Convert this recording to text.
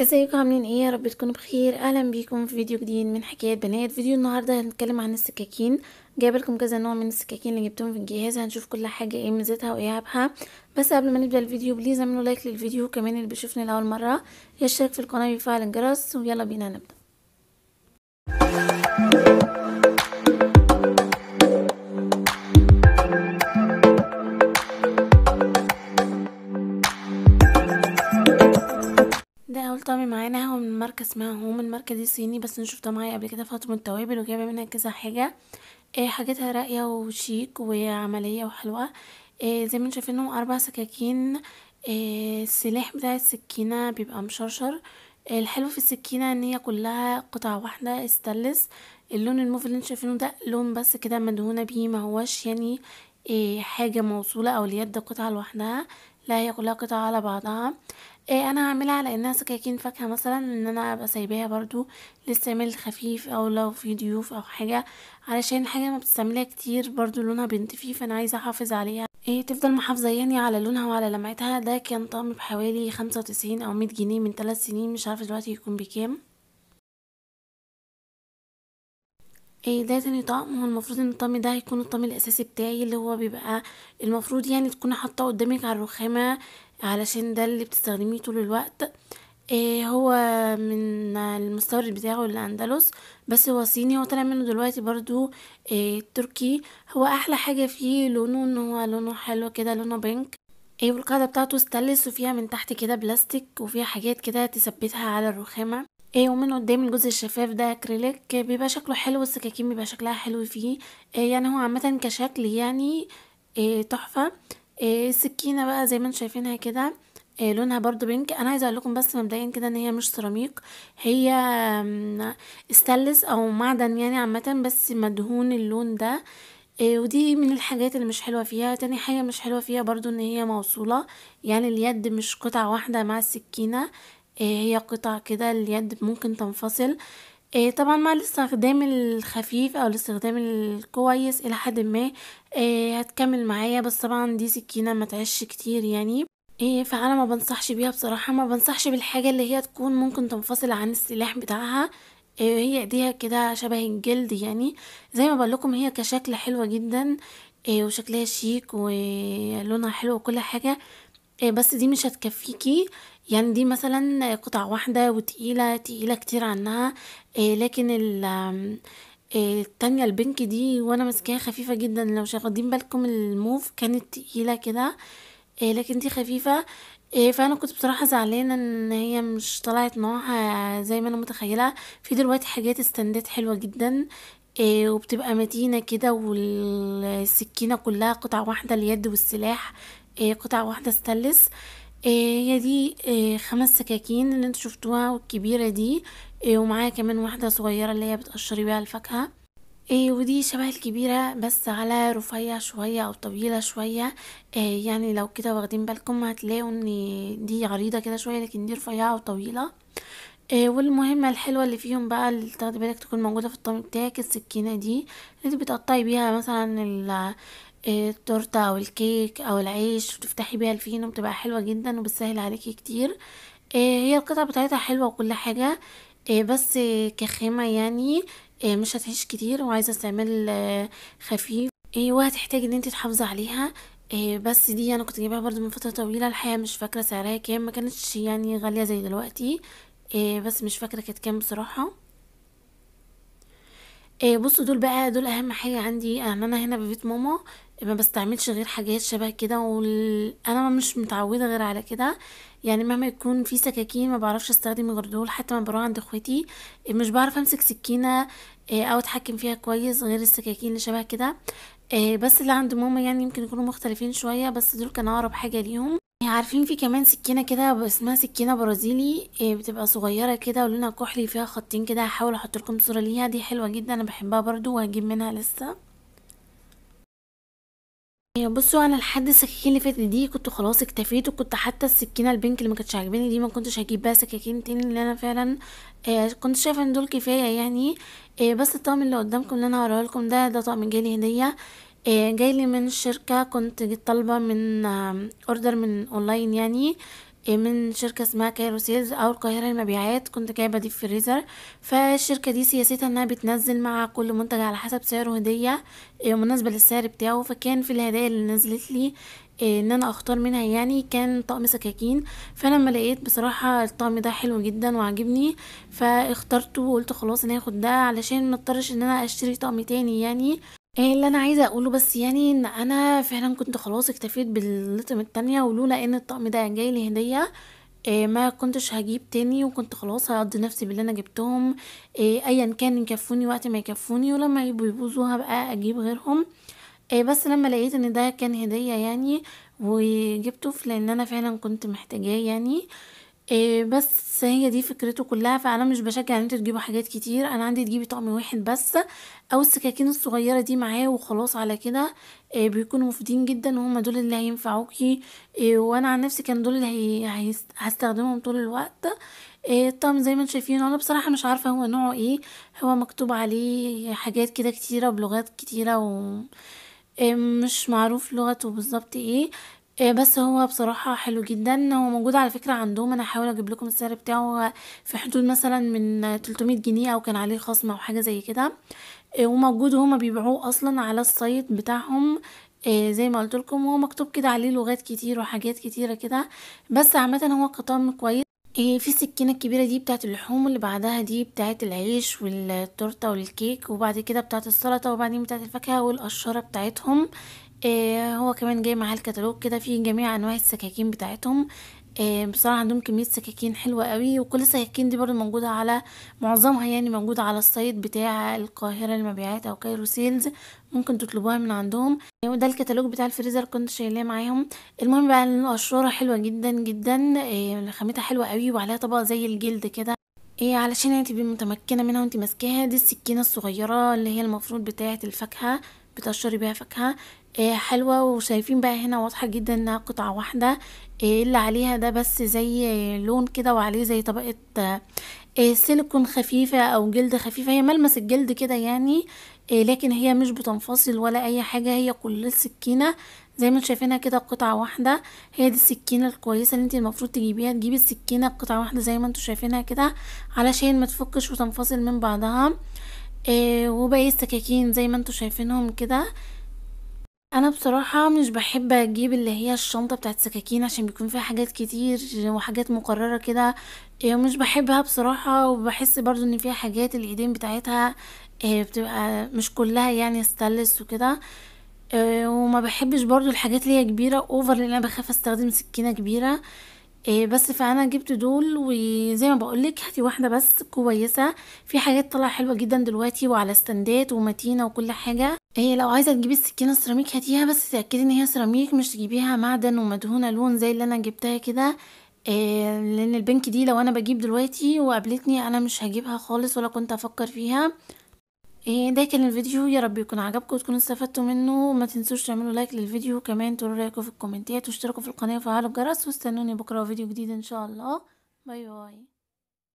ازيكم عاملين ايه يا رب تكونوا بخير اهلا بيكم في فيديو جديد من حكايات بنات فيديو النهارده هنتكلم عن السكاكين جايبه لكم كذا نوع من السكاكين اللي جبتهم في الجهاز هنشوف كل حاجه ايه ميزتها وايه عيبها بس قبل ما نبدا الفيديو بليز اعملوا لايك للفيديو كمان اللي بيشوفني لاول مره يشترك في القناه ويفعل الجرس ويلا بينا نبدا بعمل معانا هو من مركز ما هو من مركز صيني بس انا شفتها معايا قبل كده فاطمه التوابل وجايبه منها كذا حاجه إيه حاجتها راقيه وشيك وعمليه وحلوه إيه زي ما انتم شايفين اربع سكاكين إيه السلاح بتاع السكينه بيبقى مشرشر إيه الحلو في السكينه ان هي كلها قطع واحده استلس اللون الموف اللي انتم شايفينه ده لون بس كده مدهونه بيه ما هوش يعني إيه حاجه موصوله او اليد قطعه لوحدها لا هي كلها قطعه على بعضها ايه انا هعملها على انها سكاكين فاكهه مثلا ان انا ابقى سايباها برضو للسمل خفيف او لو في ضيوف او حاجه علشان حاجه ما بتستعملها كتير برضو لونها بنتفي فانا عايزه احافظ عليها ايه تفضل محافظه يعني على لونها وعلى لمعتها ده كان طقم بحوالي خمسة وتسعين او مية جنيه من 3 سنين مش عارفه دلوقتي يكون بكام ايه ده تاني طقم هو المفروض ان الطقم ده هيكون الطقم الاساسي بتاعي اللي هو بيبقى المفروض يعني تكون حاطاه قدامك على الرخامه علشان ده اللي بتستخدميه طول الوقت إيه هو من المستورد بتاعه الاندلس بس هو صيني هو طالع منه دلوقتي برضو إيه تركي هو احلى حاجة فيه لونه ان هو لونه حلو كده لونه بينك ايه والقاعدة بتاعته ستلس وفيها من تحت كده بلاستيك وفيها حاجات كده تثبتها على الرخامة ايه ومن قدام الجزء الشفاف ده اكريليك آه، بيبقى شكله حلو السكاكين بيبقى شكلها حلو فيه إيه يعني هو عامة كشكل يعني إيه تحفة آه السكينه بقى زي ما انتم شايفينها كده آه، لونها برضو بينك انا عايزه اقول لكم بس مبدئيا كده ان هي مش سيراميك هي استلس او معدن يعني عامه بس مدهون اللون ده آه، ودي من الحاجات اللي مش حلوه فيها تاني حاجه مش حلوه فيها برضو ان هي موصوله يعني اليد مش قطعه واحده مع السكينه آه، هي قطع كده اليد ممكن تنفصل آه، طبعا مع الاستخدام الخفيف او الاستخدام الكويس الى حد ما آه، هتكمل معايا بس طبعا دي سكينة ما تعيش كتير يعني إيه فانا ما بنصحش بيها بصراحة ما بنصحش بالحاجة اللي هي تكون ممكن تنفصل عن السلاح بتاعها إيه هي ايديها كده شبه الجلد يعني زي ما بقولكم هي كشكل حلوة جدا إيه وشكلها شيك ولونها حلو وكل حاجة آه، بس دي مش هتكفيكي يعني دي مثلا قطع واحدة وتقيلة تقيلة كتير عنها آه، لكن ال آه، التانية البنك دي وانا ماسكاها خفيفة جدا لو واخدين بالكم الموف كانت تقيلة كده لكن دي خفيفة فانا كنت بصراحه زعلانه ان هي مش طلعت نوعها زي ما انا متخيله في دلوقتي حاجات استندات حلوه جدا وبتبقى متينه كده والسكينه كلها قطعه واحده اليد والسلاح إيه، قطع واحدة ستلس إيه، هي دي إيه، خمس سكاكين اللي انتوا شفتوها والكبيرة دي ومعايا كمان واحدة صغيرة اللي هي بتقشري بيها الفاكهة إيه ودي شبه الكبيرة بس على رفيع شوية أو طويلة شوية إيه يعني لو كده واخدين بالكم هتلاقوا ان دي عريضة كده شوية لكن دي رفيعة وطويلة إيه والمهمة الحلوة اللي فيهم بقى اللي تاخدي بالك تكون موجودة في الطعم بتاعك السكينة دي اللي بتقطعي بيها مثلا آه، التورته او الكيك او العيش وتفتحي بيها الفينو بتبقى حلوه جدا وبتسهل عليكي كتير آه، هي القطعة بتاعتها حلوه وكل حاجه آه، بس كخيمة يعني مش هتعيش كتير وعايزه استعمال خفيف وهتحتاج ان انت تحافظي عليها بس دي انا كنت جايباها برضو من فتره طويله الحقيقه مش فاكره سعرها كام ما كانتش يعني غاليه زي دلوقتي بس مش فاكره كانت كام بصراحه بصوا دول بقى دول اهم حاجه عندي يعني انا هنا في بيت ماما ما بستعملش غير حاجات شبه كده وانا مش متعوده غير على كده يعني مهما يكون في سكاكين ما بعرفش استخدم غير دول حتى ما بروح عند اخوتي مش بعرف امسك سكينه آه، او اتحكم فيها كويس غير السكاكين اللي شبه كده آه، بس اللي عند ماما يعني يمكن يكونوا مختلفين شويه بس دول كان اقرب حاجه ليهم يعني عارفين في كمان سكينه كده اسمها سكينه برازيلي آه، بتبقى صغيره كده ولونها كحلي فيها خطين كده هحاول احط لكم صوره ليها دي حلوه جدا انا بحبها برضو وهجيب منها لسه يعني بصوا انا لحد السكاكين اللي فاتت دي كنت خلاص اكتفيت وكنت حتى السكينه البنك اللي ما كانتش عاجباني دي ما كنتش هجيب بقى سكاكين تاني اللي انا فعلا آه كنت شايفه ان دول كفايه يعني آه بس الطقم اللي قدامكم اللي انا هوريه لكم ده ده طقم جالي هديه آه جاي لي من الشركه كنت طالبه من آه اوردر من اونلاين يعني من شركة اسمها كايرو سيلز أو القاهرة للمبيعات كنت جايبة في فريزر فالشركة دي سياستها إنها بتنزل مع كل منتج على حسب سعره هدية آه، مناسبة للسعر بتاعه فكان في الهدايا اللي نزلت لي آه، ان انا اختار منها يعني كان طقم سكاكين فانا لما لقيت بصراحه الطقم ده حلو جدا وعجبني فاخترته وقلت خلاص انا هاخد ده علشان ما اضطرش ان انا اشتري طقم تاني يعني إيه اللي أنا عايزة أقوله بس يعني إن أنا فعلًا كنت خلاص اكتفيت باللطم التانية، ولولا إن الطقم ده جاي لي هدية إيه ما كنتش هجيب تاني، وكنت خلاص هقضي نفسي باللي أنا جبتهم، آآ إيه، أيًا كان يكفوني وقت ما يكفوني، ولما يبقوا يبوظوا هابقى أجيب غيرهم، إيه بس لما لقيت إن ده كان هدية يعني وجبته لإن أنا فعلًا كنت محتاجاه يعني. إيه بس هي دي فكرته كلها فانا مش بشجع ان انتوا تجيبوا حاجات كتير انا عندي تجيبي طقم واحد بس او السكاكين الصغيره دي معاه وخلاص على كده إيه بيكونوا مفيدين جدا وهم دول اللي هينفعوكي إيه وانا عن نفسي كان دول اللي هستخدمهم طول الوقت إيه الطقم زي ما انتوا شايفين انا بصراحه مش عارفه هو نوعه ايه هو مكتوب عليه حاجات كده كتيره بلغات كتيره و آه، مش معروف لغته بالظبط ايه آه، بس هو بصراحة حلو جدا هو موجود على فكرة عندهم انا حاول اجيب لكم السعر بتاعه في حدود مثلا من 300 جنيه او كان عليه خصم او حاجة زي كده آه، وموجود هما بيبيعوه اصلا على السايت بتاعهم آه، زي ما قلت لكم هو مكتوب كده عليه لغات كتير وحاجات كتيرة كده بس عامة هو قطام كويس في السكينة الكبيرة دي بتاعت اللحوم اللي بعدها دي بتاعت العيش والتورتة والكيك وبعد كده بتاعت السلطة وبعدين بتاعت الفاكهة والقشرة بتاعتهم آه، هو كمان جاي معاه الكتالوج كده فيه جميع انواع السكاكين بتاعتهم آه، بصراحه عندهم كميه سكاكين حلوه قوي وكل السكاكين دي برضو موجوده على معظمها يعني موجوده على السايت بتاع القاهره للمبيعات او كايرو سيلز ممكن تطلبوها من عندهم وده يعني الكتالوج بتاع الفريزر كنت شايلاه معاهم المهم بقى القشوره حلوه جدا جدا آه خامتها حلوه قوي وعليها طبقه زي الجلد كده ايه علشان انت يعني تبقي متمكنه منها وانت ماسكاها دي السكينه الصغيره اللي هي المفروض بتاعه الفاكهه بتقشري بيها فاكهه آه، حلوة وشايفين بقى هنا واضحة جدا انها قطعة واحدة آه، اللي عليها ده بس زي لون كده وعليه زي طبقة آه، سيليكون خفيفة او جلد خفيفة هي ملمس الجلد كده يعني لكن هي مش بتنفصل ولا اي حاجة هي كل السكينة زي ما شايفينها كده قطعة واحدة هي دي السكينة الكويسة اللي انت المفروض تجيبيها تجيبي السكينة قطعة واحدة زي ما انتوا شايفينها كده علشان ما تفكش وتنفصل من بعضها وباقي السكاكين زي ما انتوا شايفينهم كده انا بصراحة مش بحب اجيب اللي هي الشنطة بتاعت سكاكين عشان بيكون فيها حاجات كتير وحاجات مكررة كده إيه، مش بحبها بصراحة وبحس برضو ان فيها حاجات الايدين بتاعتها إيه، بتبقى مش كلها يعني استلس وكده إيه، وما بحبش برضو الحاجات اللي هي كبيرة اوفر لان انا بخاف استخدم سكينة كبيرة إيه بس فانا جبت دول وزي ما بقولك هاتي واحده بس كويسه في حاجات طالعه حلوه جدا دلوقتي وعلى استندات ومتينه وكل حاجه إيه لو عايزه تجيبي السكينه السيراميك هاتيها بس تاكدي ان هي سيراميك مش تجيبيها معدن ومدهونه لون زي اللي انا جبتها كده إيه لان البنك دي لو انا بجيب دلوقتي وقابلتني انا مش هجيبها خالص ولا كنت افكر فيها إيه ده كان الفيديو يا رب يكون عجبكم وتكونوا استفدتوا منه ما تنسوش تعملوا لايك للفيديو وكمان تقولوا رايكم في الكومنتات واشتركوا في القناه وفعلوا الجرس واستنوني بكره فيديو جديد ان شاء الله باي باي